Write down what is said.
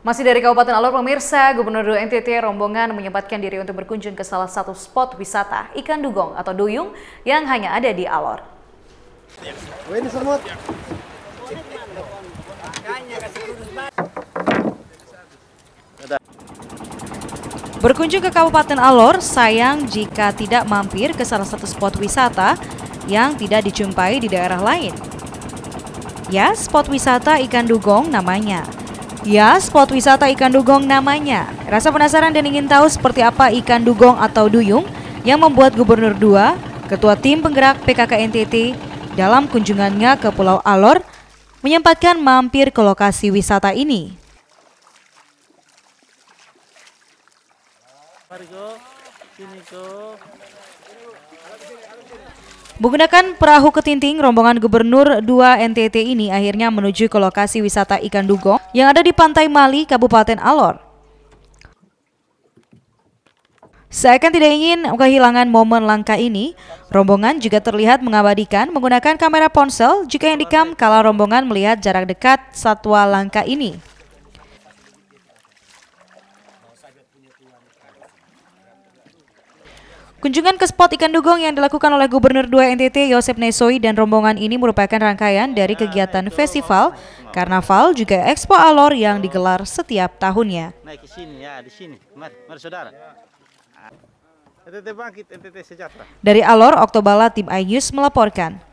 Masih dari Kabupaten Alor, pemirsa, Gubernur NTT rombongan menyempatkan diri untuk berkunjung ke salah satu spot wisata ikan dugong atau duyung yang hanya ada di Alor. Berkunjung ke Kabupaten Alor, sayang jika tidak mampir ke salah satu spot wisata yang tidak dijumpai di daerah lain. Ya, spot wisata ikan dugong namanya. Ya, spot wisata ikan dugong namanya. Rasa penasaran dan ingin tahu seperti apa ikan dugong atau duyung yang membuat Gubernur 2, Ketua Tim Penggerak PKK NTT, dalam kunjungannya ke Pulau Alor, menyempatkan mampir ke lokasi wisata ini. Menggunakan perahu ketinting, rombongan gubernur 2 NTT ini akhirnya menuju ke lokasi wisata ikan dugong yang ada di Pantai Mali, Kabupaten Alor. Saya Seakan tidak ingin kehilangan momen langka ini, rombongan juga terlihat mengabadikan menggunakan kamera ponsel jika yang dikam kala rombongan melihat jarak dekat satwa langka ini. Kunjungan ke spot ikan dugong yang dilakukan oleh Gubernur 2 NTT Yosep Nesoi dan rombongan ini merupakan rangkaian dari kegiatan festival, karnaval, juga ekspo alor yang digelar setiap tahunnya. Dari Alor, Oktobala, tim iNews melaporkan.